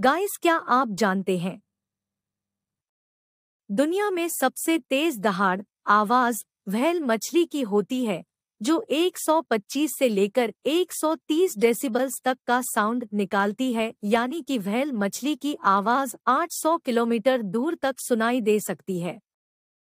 guys क्या आप जानते हैं दुनिया में सबसे तेज दहाड़ आवाज वहल मछली की होती है जो 125 से लेकर 130 डेसिबल्स तक का साउंड निकालती है यानी कि वहल मछली की आवाज 800 किलोमीटर दूर तक सुनाई दे सकती है